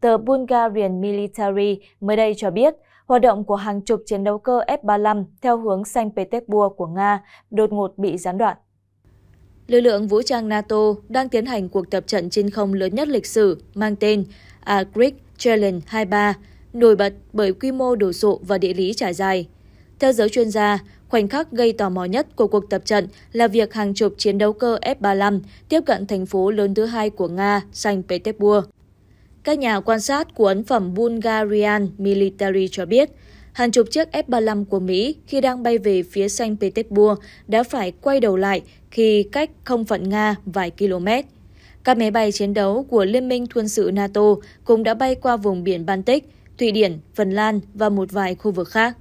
tờ Bulgarian Military mới đây cho biết hoạt động của hàng chục chiến đấu cơ F-35 theo hướng Xanh Petersburg của Nga đột ngột bị gián đoạn. Lực lượng vũ trang NATO đang tiến hành cuộc tập trận trên không lớn nhất lịch sử mang tên Arctic Challenge 23, nổi bật bởi quy mô đồ sộ và địa lý trải dài. Theo giới chuyên gia, khoảnh khắc gây tò mò nhất của cuộc tập trận là việc hàng chục chiến đấu cơ F-35 tiếp cận thành phố lớn thứ hai của Nga, Saint Petersburg. Các nhà quan sát của ấn phẩm Bulgarian Military cho biết, hàng chục chiếc F-35 của Mỹ khi đang bay về phía xanh Petersburg đã phải quay đầu lại khi cách không phận Nga vài km. Các máy bay chiến đấu của Liên minh quân sự NATO cũng đã bay qua vùng biển Baltic, Thụy Điển, Phần Lan và một vài khu vực khác.